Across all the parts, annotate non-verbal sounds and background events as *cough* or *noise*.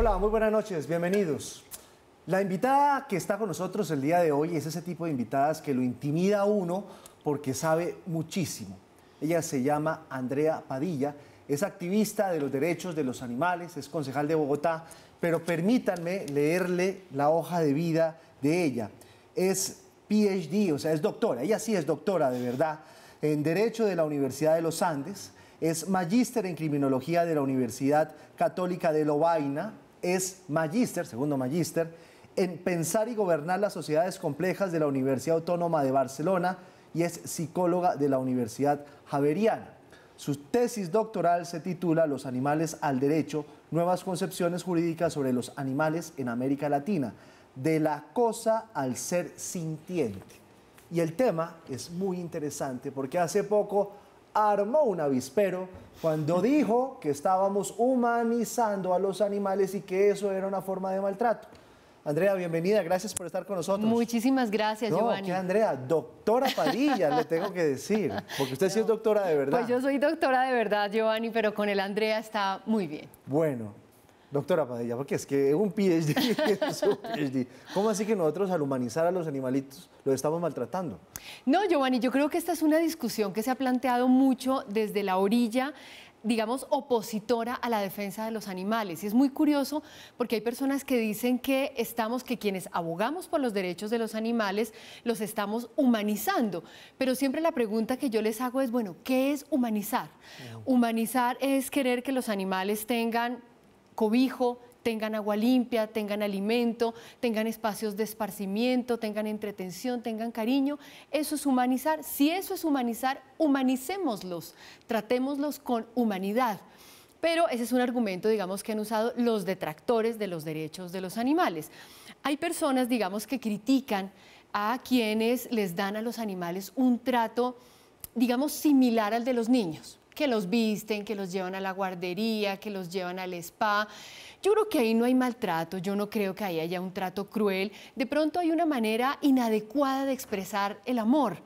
Hola, muy buenas noches, bienvenidos. La invitada que está con nosotros el día de hoy es ese tipo de invitadas que lo intimida uno porque sabe muchísimo. Ella se llama Andrea Padilla, es activista de los derechos de los animales, es concejal de Bogotá, pero permítanme leerle la hoja de vida de ella. Es PhD, o sea, es doctora, ella sí es doctora de verdad, en Derecho de la Universidad de los Andes, es magíster en Criminología de la Universidad Católica de Lovaina, es magíster, segundo magíster, en Pensar y Gobernar las Sociedades Complejas de la Universidad Autónoma de Barcelona y es psicóloga de la Universidad Javeriana. Su tesis doctoral se titula Los animales al derecho, nuevas concepciones jurídicas sobre los animales en América Latina, de la cosa al ser sintiente. Y el tema es muy interesante porque hace poco armó un avispero cuando dijo que estábamos humanizando a los animales y que eso era una forma de maltrato. Andrea, bienvenida, gracias por estar con nosotros. Muchísimas gracias, no, Giovanni. Que Andrea, doctora Padilla, le tengo que decir, porque usted sí es doctora de pues verdad. Pues yo soy doctora de verdad, Giovanni, pero con el Andrea está muy bien. Bueno, Doctora Padilla, porque es que un PhD, *laughs* es un PhD. ¿Cómo así que nosotros al humanizar a los animalitos los estamos maltratando? No, Giovanni, yo creo que esta es una discusión que se ha planteado mucho desde la orilla digamos, opositora a la defensa de los animales. Y es muy curioso porque hay personas que dicen que estamos, que quienes abogamos por los derechos de los animales, los estamos humanizando. Pero siempre la pregunta que yo les hago es, bueno, ¿qué es humanizar? Humanizar es querer que los animales tengan cobijo, tengan agua limpia, tengan alimento, tengan espacios de esparcimiento, tengan entretención, tengan cariño. Eso es humanizar. Si eso es humanizar, humanicémoslos, tratémoslos con humanidad. Pero ese es un argumento, digamos, que han usado los detractores de los derechos de los animales. Hay personas, digamos, que critican a quienes les dan a los animales un trato, digamos, similar al de los niños que los visten, que los llevan a la guardería, que los llevan al spa. Yo creo que ahí no hay maltrato, yo no creo que ahí haya un trato cruel. De pronto hay una manera inadecuada de expresar el amor.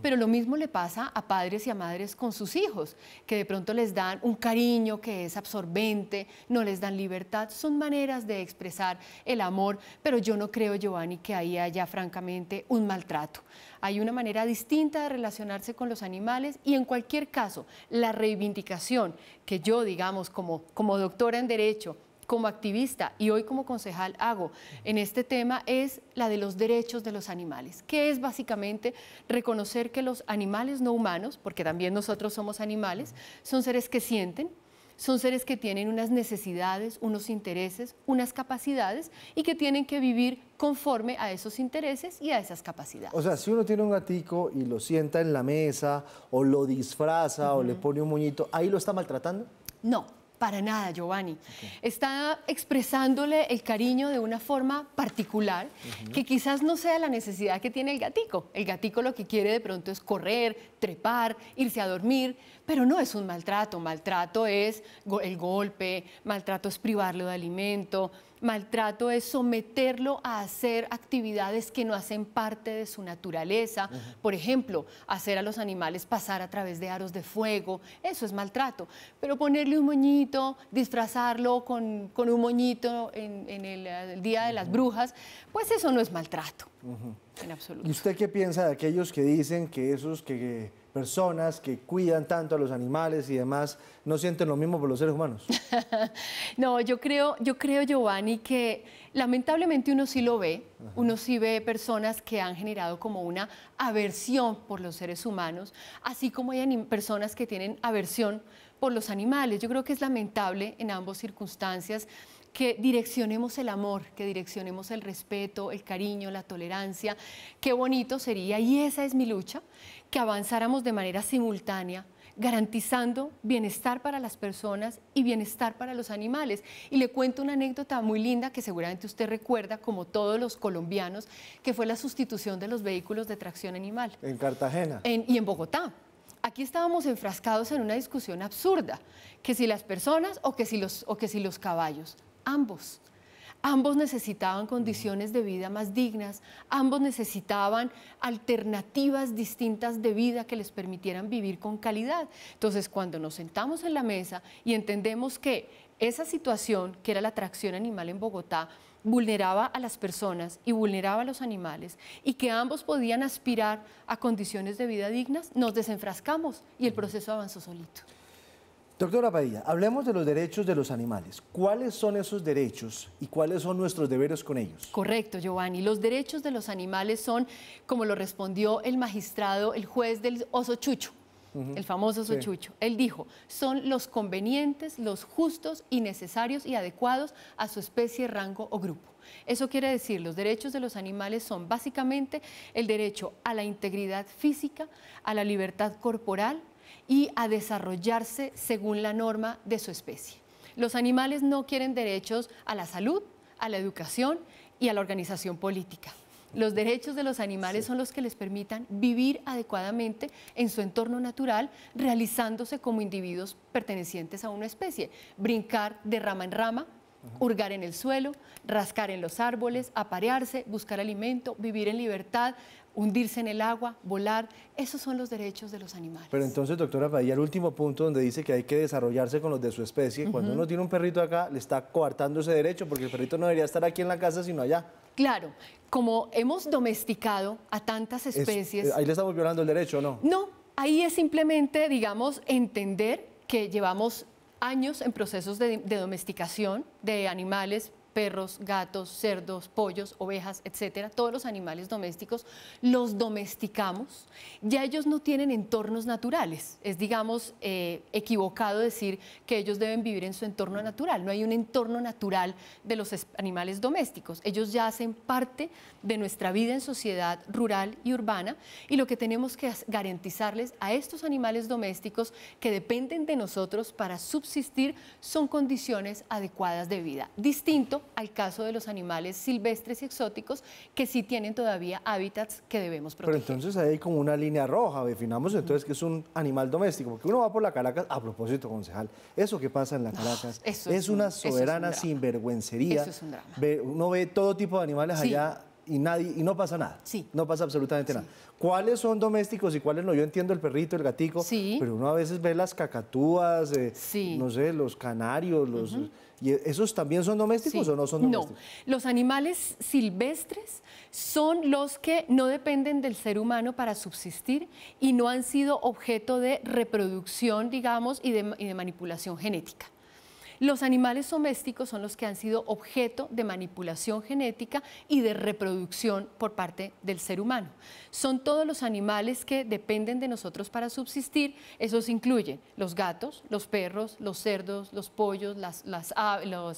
Pero lo mismo le pasa a padres y a madres con sus hijos, que de pronto les dan un cariño que es absorbente, no les dan libertad. Son maneras de expresar el amor, pero yo no creo, Giovanni, que ahí haya francamente un maltrato. Hay una manera distinta de relacionarse con los animales y en cualquier caso, la reivindicación que yo, digamos, como doctora en Derecho, como activista y hoy como concejal hago en este tema es la de los derechos de los animales, que es básicamente reconocer que los animales no humanos, porque también nosotros somos animales, son seres que sienten, son seres que tienen unas necesidades, unos intereses, unas capacidades y que tienen que vivir conforme a esos intereses y a esas capacidades. O sea, si uno tiene un gatico y lo sienta en la mesa o lo disfraza o le pone un moñito, ¿ahí lo está maltratando? No, para nada, Giovanni. Está expresándole el cariño de una forma particular que quizás no sea la necesidad que tiene el gatico. El gatico lo que quiere de pronto es correr, trepar, irse a dormir, pero no es un maltrato. Maltrato es el golpe, maltrato es privarlo de alimento, Maltrato es someterlo a hacer actividades que no hacen parte de su naturaleza. Por ejemplo, hacer a los animales pasar a través de aros de fuego. Eso es maltrato. Pero ponerle un moñito, disfrazarlo con, un moñito en, eh, el, Día de las Brujas, pues eso no es maltrato. En absoluto. ¿Y usted qué piensa de aquellos que dicen que esos que, personas que cuidan tanto a los animales y demás no sienten lo mismo por los seres humanos? *laughs* no, yo creo, yo creo, Giovanni, que lamentablemente uno sí lo ve, uno sí ve personas que han generado como una aversión por los seres humanos, así como hay personas que tienen aversión por los animales. Yo creo que es lamentable en ambas circunstancias que direccionemos el amor, que direccionemos el respeto, el cariño, la tolerancia. Qué bonito sería, y esa es mi lucha, que avanzáramos de manera simultánea garantizando bienestar para las personas y bienestar para los animales. Y le cuento una anécdota muy linda que seguramente usted recuerda, como todos los colombianos, que fue la sustitución de los vehículos de tracción animal. En Cartagena. y en Bogotá aquí estábamos enfrascados en una discusión absurda, que si las personas o que si los, o que si los caballos ambos. Ambos necesitaban condiciones de vida más dignas, ambos necesitaban alternativas distintas de vida que les permitieran vivir con calidad. Entonces, cuando nos sentamos en la mesa y entendemos que esa situación, que era la atracción animal en Bogotá, vulneraba a las personas y vulneraba a los animales y que ambos podían aspirar a condiciones de vida dignas, nos desenfrascamos y el proceso avanzó solito. Doctora Padilla, hablemos de los derechos de los animales. ¿Cuáles son esos derechos y cuáles son nuestros deberes con ellos? Correcto, Giovanni. Los derechos de los animales son, como lo respondió el magistrado, el juez del oso chucho, el famoso oso chucho. Él dijo, son los convenientes, los justos y necesarios y adecuados a su especie, rango o grupo. Eso quiere decir, los derechos de los animales son básicamente el derecho a la integridad física, a la libertad corporal, y a desarrollarse según la norma de su especie. Los animales no quieren derechos a la salud, a la educación y a la organización política. Los derechos de los animales son los que les permitan vivir adecuadamente en su entorno natural, realizándose como individuos pertenecientes a una especie, brincar de rama en rama, hurgar en el suelo, rascar en los árboles, aparearse, buscar alimento, vivir en libertad, hundirse en el agua, volar. Esos son los derechos de los animales. Pero entonces, doctora Padilla, el último punto donde dice que hay que desarrollarse con los de su especie. Cuando uno tiene un perrito acá, le está coartando ese derecho porque el perrito no debería estar aquí en la casa, sino allá. Claro, como hemos domesticado a tantas especies... Eh, ahí le estamos violando el derecho, ¿no? No, ahí es simplemente, digamos, entender que llevamos años en procesos de domesticación de animales, perros, gatos, cerdos, pollos, ovejas, etcétera, todos los animales domésticos, los domesticamos, ya ellos no tienen entornos naturales. Es, digamos, eh, equivocado decir que ellos deben vivir en su entorno natural. No hay un entorno natural de los animales domésticos. Ellos ya hacen parte de nuestra vida en sociedad rural y urbana y lo que tenemos que garantizarles a estos animales domésticos que dependen de nosotros para subsistir son condiciones adecuadas de vida. Distinto al caso de los animales silvestres y exóticos que sí tienen todavía hábitats que debemos proteger. Pero entonces ahí hay como una línea roja, definamos entonces que es un animal doméstico, porque uno va por la Caracas, a propósito, concejal, eso que pasa en la Caracas es, una soberana sinvergüencería. uno ve todo tipo de animales allá y nadie y no pasa nada. No pasa absolutamente nada. ¿Cuáles son domésticos y cuáles no? Yo entiendo el perrito, el gatico, sí. pero uno a veces ve las cacatúas, eh, no sé, los canarios, los ¿Y esos también son domésticos o no son domésticos? No, los animales silvestres son los que no dependen del ser humano para subsistir y no han sido objeto de reproducción, digamos, y de manipulación genética. Los animales domésticos son los que han sido objeto de manipulación genética y de reproducción por parte del ser humano. Son todos los animales que dependen de nosotros para subsistir. Esos incluyen los gatos, los perros, los cerdos, los pollos, las,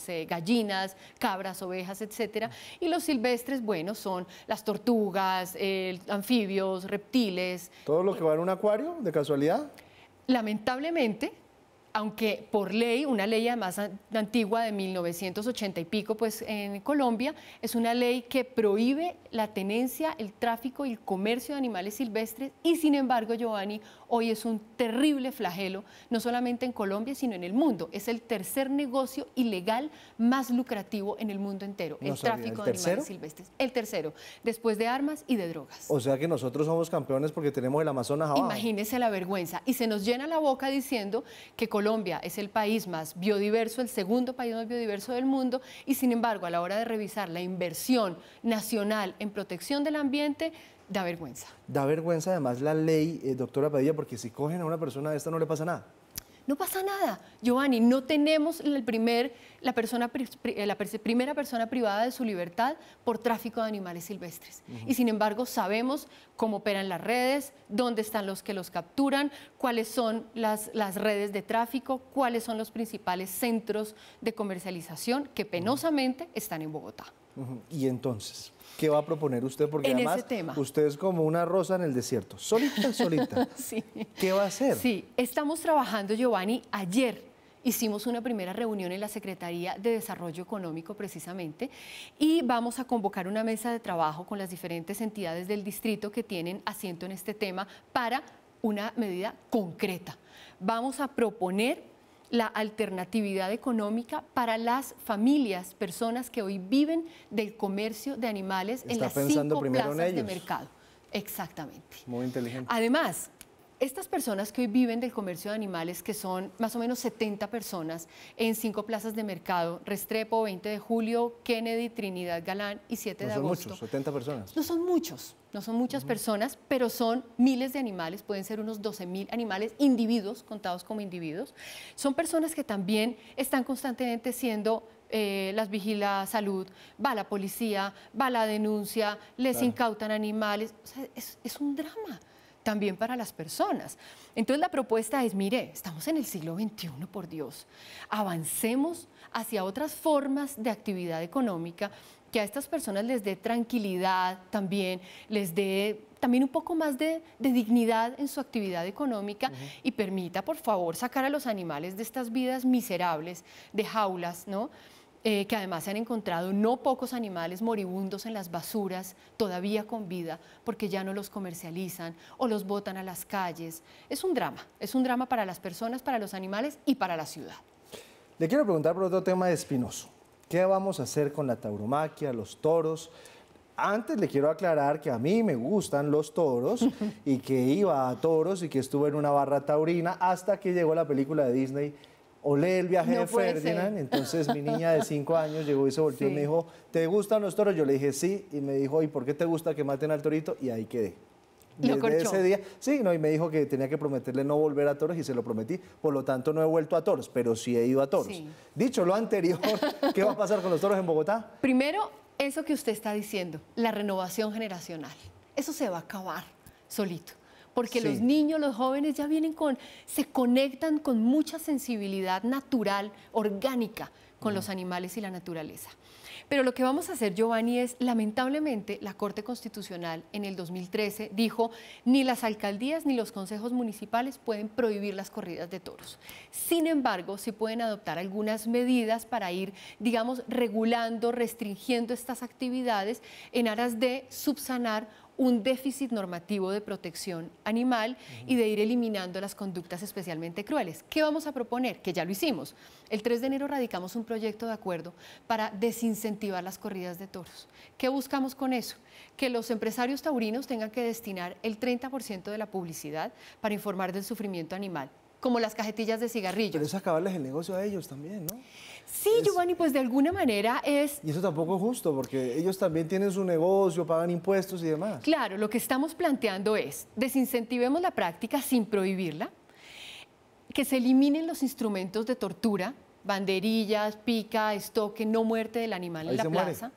eh, gallinas, cabras, ovejas, etc. Y los silvestres, bueno, son las tortugas, anfibios, reptiles. ¿Todo lo que va en un acuario, de casualidad? Lamentablemente, aunque por ley, una ley además antigua de 1980 y pico, pues en Colombia, es una ley que prohíbe la tenencia, el tráfico y el comercio de animales silvestres y sin embargo, Giovanni, hoy es un terrible flagelo, no solamente en Colombia, sino en el mundo. Es el tercer negocio ilegal más lucrativo en el mundo entero, el tráfico de animales silvestres. El tercero, después de armas y de drogas. O sea que nosotros somos campeones porque tenemos el Amazonas abajo. Imagínese la vergüenza y se nos llena la boca diciendo que Colombia Colombia es el país más biodiverso, el segundo país más biodiverso del mundo, y sin embargo, a la hora de revisar la inversión nacional en protección del ambiente, da vergüenza. Da vergüenza además la ley, eh, doctora Padilla, porque si cogen a una persona de esta no le pasa nada. No pasa nada, Giovanni, no tenemos el primer, la, persona, eh, la primera persona privada de su libertad por tráfico de animales silvestres. Y sin embargo sabemos cómo operan las redes, dónde están los que los capturan, cuáles son las redes de tráfico, cuáles son los principales centros de comercialización que penosamente están en Bogotá. Y entonces, ¿qué va a proponer usted? Porque además usted es como una rosa en el desierto, solita, *laughs* solita. ¿Qué va a hacer? Sí, estamos trabajando, Giovanni, ayer hicimos una primera reunión en la Secretaría de Desarrollo Económico precisamente y vamos a convocar una mesa de trabajo con las diferentes entidades del distrito que tienen asiento en este tema para una medida concreta. Vamos a proponer la alternatividad económica para las familias, personas que hoy viven del comercio de animales en las cinco plazas de mercado. Exactamente. Muy inteligente. Además, estas personas que hoy viven del comercio de animales, que son más o menos 70 personas en cinco plazas de mercado, Restrepo, 20 de julio, Kennedy, Trinidad Galán y 7 de agosto. No son muchos, 70 personas. No son muchos, no son muchas personas, pero son miles de animales, pueden ser unos 12 mil animales, individuos, contados como individuos. Son personas que también están constantemente siendo eh, las vigila salud, va la policía, va la denuncia, les incautan animales. es, es, un drama también para las personas. Entonces la propuesta es, mire, estamos en el siglo XXI, por Dios, avancemos hacia otras formas de actividad económica que a estas personas les dé tranquilidad también, les dé también un poco más de, dignidad en su actividad económica y permita, por favor, sacar a los animales de estas vidas miserables, de jaulas, ¿no? Eh, que además se han encontrado no pocos animales moribundos en las basuras, todavía con vida, porque ya no los comercializan o los botan a las calles. Es un drama, es un drama para las personas, para los animales y para la ciudad. Le quiero preguntar por otro tema espinoso. ¿Qué vamos a hacer con la tauromaquia, los toros? Antes le quiero aclarar que a mí me gustan los toros *laughs* y que iba a toros y que estuve en una barra taurina hasta que llegó la película de Disney olé el viaje de Ferdinand. Entonces mi niña de cinco *laughs* años llegó y se volteó y me dijo, ¿te gustan los toros? Yo le dije sí y me dijo, ¿y por qué te gusta que maten al torito? Y ahí quedé. Desde ese día, sí, no, y me dijo que tenía que prometerle no volver a toros y se lo prometí. Por lo tanto, no he vuelto a toros, pero sí he ido a toros. Dicho lo anterior, *laughs* ¿qué va a pasar con los toros en Bogotá? Primero, eso que usted está diciendo, la renovación generacional. Eso se va a acabar solito porque los niños, los jóvenes ya vienen con, se conectan con mucha sensibilidad natural, orgánica, con los animales y la naturaleza. Pero lo que vamos a hacer, Giovanni, es, lamentablemente, la Corte Constitucional en el 2013 dijo, ni las alcaldías ni los consejos municipales pueden prohibir las corridas de toros. Sin embargo, sí pueden adoptar algunas medidas para ir, digamos, regulando, restringiendo estas actividades en aras de subsanar un déficit normativo de protección animal y de ir eliminando las conductas especialmente crueles. ¿Qué vamos a proponer? Que ya lo hicimos. El 3 de enero radicamos un proyecto de acuerdo para desincentivar incentivar las corridas de toros. ¿Qué buscamos con eso? Que los empresarios taurinos tengan que destinar el 30% de la publicidad para informar del sufrimiento animal como las cajetillas de cigarrillos. Pero es acabarles el negocio a ellos también, ¿no? Sí, Giovanni, pues de alguna manera es... Y eso tampoco es justo, porque ellos también tienen su negocio, pagan impuestos y demás. Claro, lo que estamos planteando es, desincentivemos la práctica sin prohibirla, que se eliminen los instrumentos de tortura banderillas, pica, estoque, no muerte del animal en la plaza.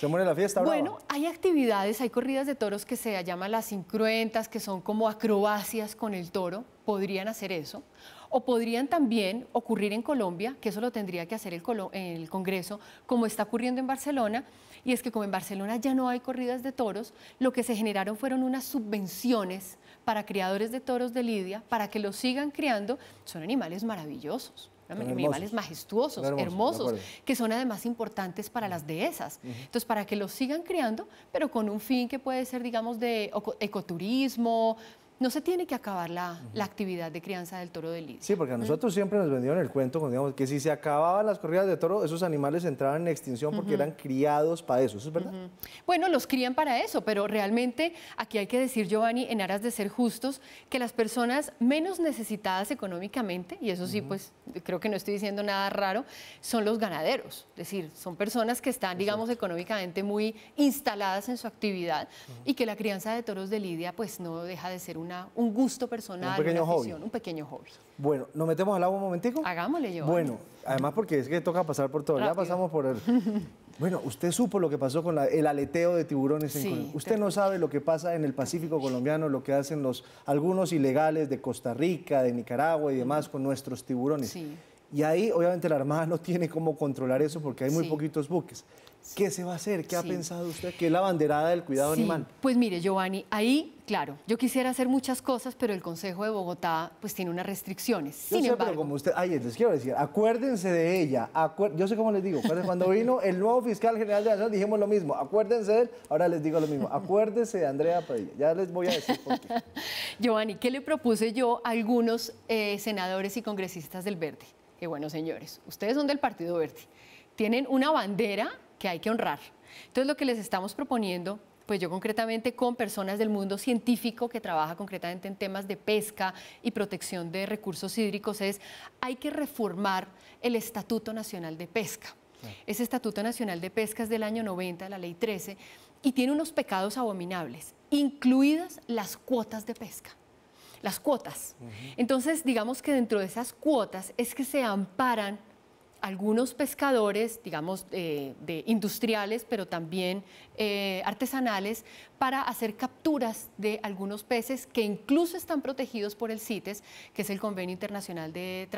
Se muere la fiesta. Bueno, hay actividades, hay corridas de toros que se llaman las incruentas, que son como acrobacias con el toro, podrían hacer eso. O podrían también ocurrir en Colombia, que eso lo tendría que hacer el, el Congreso, como está ocurriendo en Barcelona, y es que como en Barcelona ya no hay corridas de toros, lo que se generaron fueron unas subvenciones para criadores de toros de Lidia, para que los sigan criando, son animales maravillosos animales majestuosos, hermosos, que son además importantes para las dehesas. Entonces, para que los sigan criando, pero con un fin que puede ser, digamos, de ecoturismo, no se tiene que acabar la, actividad de crianza del toro de lidia. Sí, porque a ¿Mm? nosotros siempre nos vendieron el cuento digamos que si se acababan las corridas de toro, esos animales entraban en extinción porque eran criados para eso, es verdad? Bueno, los crían para eso, pero realmente aquí hay que decir, Giovanni, en aras de ser justos, que las personas menos necesitadas económicamente, y eso sí, pues creo que no estoy diciendo nada raro, son los ganaderos, es decir, son personas que están, digamos, económicamente muy instaladas en su actividad y que la crianza de toros de lidia pues no deja de ser un un gusto personal, un pequeño, una afición, hobby. un pequeño hobby. Bueno, ¿nos metemos al agua un momentico? Hagámosle, yo. Bueno, además porque es que toca pasar por todo. Ya pasamos por el... *laughs* Bueno, usted supo lo que pasó con el aleteo de tiburones en Colombia. Usted no sabe lo que pasa en el Pacífico colombiano, lo que hacen los algunos ilegales de Costa Rica, de Nicaragua y demás con nuestros tiburones. Sí. Y ahí, obviamente, la Armada no tiene cómo controlar eso porque hay muy poquitos buques. ¿Qué se va a hacer? ¿Qué ha pensado usted? ¿Qué es la banderada del cuidado animal? Pues mire, Giovanni, ahí, claro, yo quisiera hacer muchas cosas, pero el Consejo de Bogotá pues tiene unas restricciones. Sin yo sé, pero como usted, ay, les quiero decir, acuérdense de ella. Yo sé cómo les digo, cuando vino el nuevo fiscal general de la Nación dijimos lo mismo. Acuérdense de él, ahora les digo lo mismo. Acuérdense de Andrea Padilla. Ya les voy a decir por qué. *laughs* Giovanni, ¿qué le propuse yo a algunos eh, senadores y congresistas del Verde? que bueno, señores, ustedes son del Partido Verde, tienen una bandera que hay que honrar. Entonces lo que les estamos proponiendo pues yo concretamente con personas del mundo científico que trabaja concretamente en temas de pesca y protección de recursos hídricos es hay que reformar el Estatuto Nacional de Pesca. Ese Estatuto Nacional de Pesca es del año 90, la ley 13, y tiene unos pecados abominables, incluidas las cuotas de pesca las cuotas. Entonces, digamos que dentro de esas cuotas es que se amparan algunos pescadores, digamos, eh, de industriales, pero también eh, artesanales, para hacer capturas de algunos peces que incluso están protegidos por el CITES, que es el Convenio Internacional de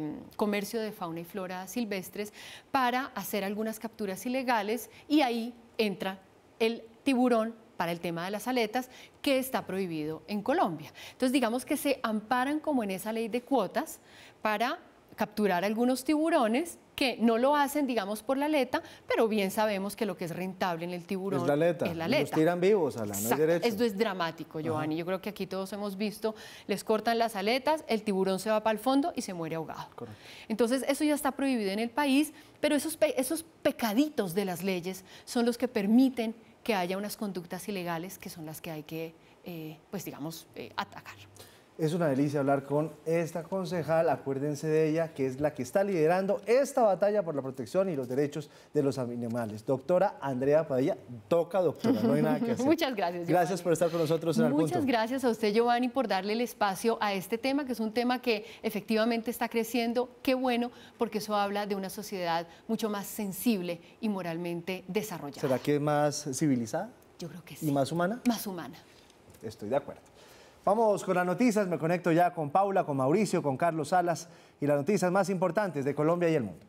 mm, Comercio de Fauna y Flora Silvestres, para hacer algunas capturas ilegales y ahí entra el tiburón para el tema de las aletas que está prohibido en Colombia. Entonces digamos que se amparan como en esa ley de cuotas para capturar algunos tiburones que no lo hacen, digamos, por la aleta, pero bien sabemos que lo que es rentable en el tiburón es la aleta. Es la Los tiran vivos, a no hay Esto es dramático, Giovanni. Yo creo que aquí todos hemos visto, les cortan las aletas, el tiburón se va para el fondo y se muere ahogado. Entonces, eso ya está prohibido en el país, pero esos, esos pecaditos de las leyes son los que permiten que haya unas conductas ilegales que son las que hay que, eh, pues digamos, eh, atacar. Es una delicia hablar con esta concejal, acuérdense de ella, que es la que está liderando esta batalla por la protección y los derechos de los animales. Doctora Andrea Padilla, toca doctora, no hay nada que *laughs* hacer. Muchas gracias. Gracias por estar con nosotros en Muchas Punto. Muchas gracias a usted, Giovanni, por darle el espacio a este tema, que es un tema que efectivamente está creciendo. Qué bueno, porque eso habla de una sociedad mucho más sensible y moralmente desarrollada. ¿Será que es más civilizada? Yo creo que sí. ¿Y más humana? Más humana. Estoy de acuerdo. Vamos con las noticias, me conecto ya con Paula, con Mauricio, con Carlos Salas y las noticias más importantes de Colombia y el mundo.